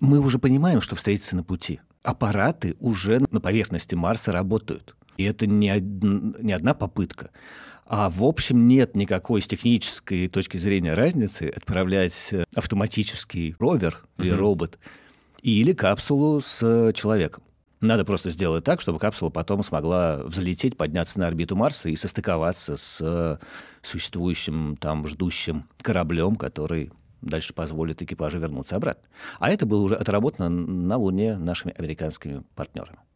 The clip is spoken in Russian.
Мы уже понимаем, что встретиться на пути. Аппараты уже на поверхности Марса работают. И это не, од... не одна попытка. А в общем нет никакой с технической точки зрения разницы отправлять э, автоматический ровер угу. или робот или капсулу с э, человеком. Надо просто сделать так, чтобы капсула потом смогла взлететь, подняться на орбиту Марса и состыковаться с э, существующим там ждущим кораблем, который дальше позволит экипажу вернуться обратно. А это было уже отработано на Луне нашими американскими партнерами.